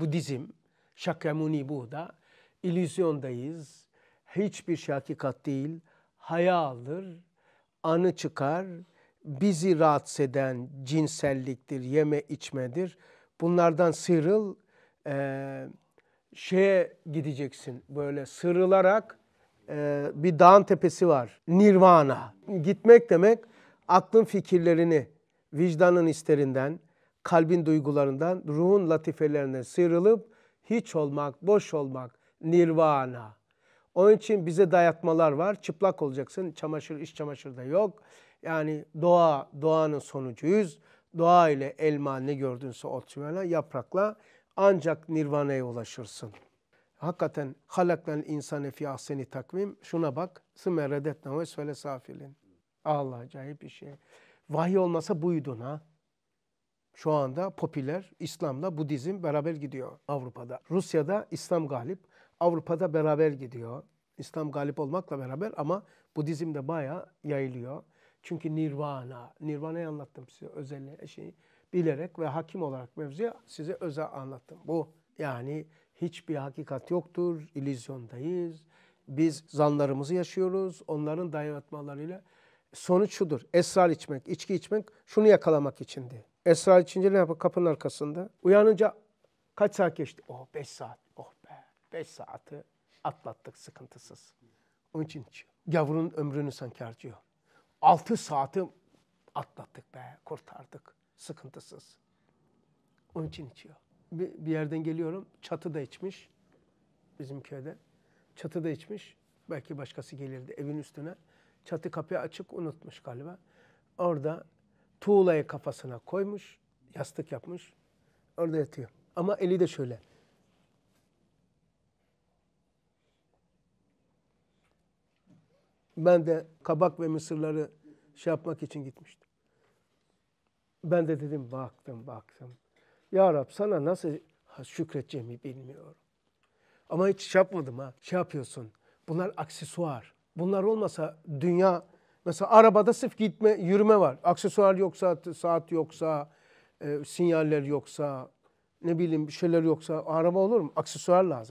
Budizm, Şakyamuni Buhda, illüzyondayız. hiçbir şey hakikat değil, hayaldır. anı çıkar, bizi rahatsız eden cinselliktir, yeme içmedir. Bunlardan sıyrıl, e, şeye gideceksin böyle sırılarak e, bir dağın tepesi var. Nirvana. Gitmek demek aklın fikirlerini, vicdanın isterinden, kalbin duygularından, ruhun latifelerinden sıyrılıp hiç olmak, boş olmak, nirvana. Onun için bize dayatmalar var. Çıplak olacaksın. Çamaşır, iş çamaşır da yok. Yani doğa, doğanın sonucuyuz. Doğa ile elma ne gördünse ot suyuna, yaprakla ancak nirvanaya ulaşırsın. Hakikaten halaklen insan fi ahseni takvim. Şuna bak. Sümme reddetne ve söyle safilin. Allah acayip bir şey. Vahiy olmasa buydun ha. Şu anda popüler İslam'la Budizm beraber gidiyor Avrupa'da. Rusya'da İslam galip, Avrupa'da beraber gidiyor. İslam galip olmakla beraber ama Budizm de bayağı yayılıyor. Çünkü Nirvana, Nirvana'yı anlattım size özelliği, şeyi bilerek ve hakim olarak mevzuya size özel anlattım. Bu yani hiçbir hakikat yoktur, illüzyondayız. Biz zanlarımızı yaşıyoruz, onların dayatmalarıyla. Sonuç şudur, esrar içmek, içki içmek şunu yakalamak içindi. Esra içince ne yapıyor? Kapının arkasında. Uyanınca kaç saat geçti? Oh beş saat. Oh be. beş saati atlattık sıkıntısız. Onun için Gavurun ömrünü sanki harcıyor. Altı saati atlattık be. Kurtardık. Sıkıntısız. Onun için içiyor. Bir, bir yerden geliyorum. Çatıda içmiş. Bizim köyde. Çatıda içmiş. Belki başkası gelirdi evin üstüne. Çatı kapıyı açık unutmuş galiba. Orada tuğlayı kafasına koymuş, yastık yapmış, orada yatıyor. Ama eli de şöyle. Ben de kabak ve mısırları şey yapmak için gitmiştim. Ben de dedim baktım baktım. Ya Rab sana nasıl şükredeceğimi bilmiyorum. Ama hiç şey yapmadım ha. Şey yapıyorsun. Bunlar aksesuar. Bunlar olmasa dünya Mesela arabada sırf gitme, yürüme var. Aksesuar yoksa, saat yoksa, e, sinyaller yoksa, ne bileyim bir şeyler yoksa araba olur mu? Aksesuar lazım.